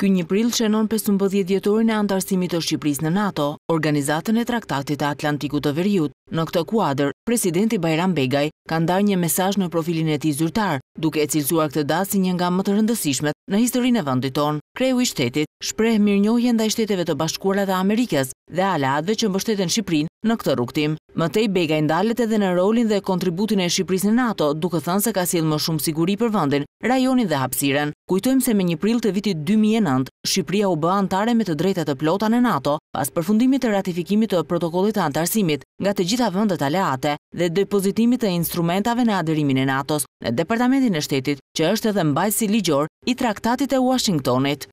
Ky një prill shenon 15 djetorin e antarësimit të Shqipëris në NATO, organizatën e traktatit të Atlantiku të Verjut. Në këtë kuadrë, presidenti Bajram Begaj ka ndaj një mesaj në profilin e ti zyrtar, duke e cilësuar këtë dasi një nga më të rëndësishmet në historin e vëndit tonë. Kreju i shtetit, shprejh mirë njohjen dhe i shteteve të bashkuarat e Amerikës dhe aladhe që mbështeten Shqiprin në këtë rukëtim. Mëtej Bega ndalet edhe në rolin dhe kontributin e Shqipris në NATO, duke thënë se ka si më shumë siguri për vëndin, rajonin dhe hapsiren. Kujtojmë se me një prill të vitit 2009, Shqipria u bë antare me të drejta të plota në NATO, pas përfundimit të ratifikimit të protokollit të antarësimit nga të gjitha vëndet aleate dhe depozitimit të instrumentave në aderimin e NATO-s në Departamentin e shtetit, që është edhe mbajt si ligjor i traktatit e Washingtonit.